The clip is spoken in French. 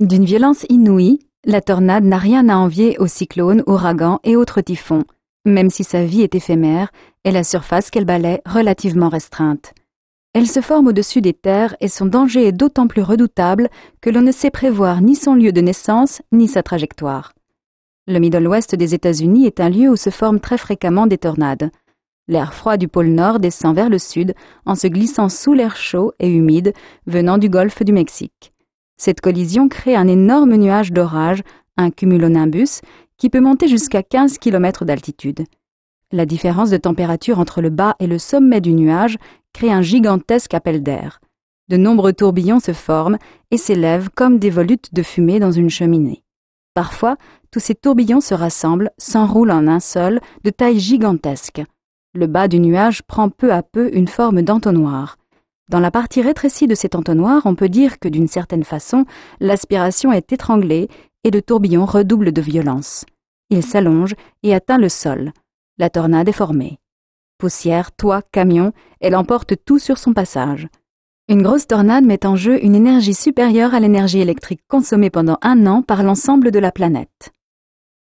D'une violence inouïe, la tornade n'a rien à envier aux cyclones, ouragans et autres typhons. Même si sa vie est éphémère, et la surface qu'elle balaie relativement restreinte. Elle se forme au-dessus des terres et son danger est d'autant plus redoutable que l'on ne sait prévoir ni son lieu de naissance ni sa trajectoire. Le Middle West des États-Unis est un lieu où se forment très fréquemment des tornades. L'air froid du pôle Nord descend vers le sud en se glissant sous l'air chaud et humide venant du golfe du Mexique. Cette collision crée un énorme nuage d'orage, un cumulonimbus, qui peut monter jusqu'à 15 km d'altitude. La différence de température entre le bas et le sommet du nuage crée un gigantesque appel d'air. De nombreux tourbillons se forment et s'élèvent comme des volutes de fumée dans une cheminée. Parfois, tous ces tourbillons se rassemblent, s'enroulent en un seul, de taille gigantesque. Le bas du nuage prend peu à peu une forme d'entonnoir. Dans la partie rétrécie de cet entonnoir, on peut dire que d'une certaine façon, l'aspiration est étranglée et le tourbillon redouble de violence. Il s'allonge et atteint le sol. La tornade est formée. Poussière, toit, camion, elle emporte tout sur son passage. Une grosse tornade met en jeu une énergie supérieure à l'énergie électrique consommée pendant un an par l'ensemble de la planète.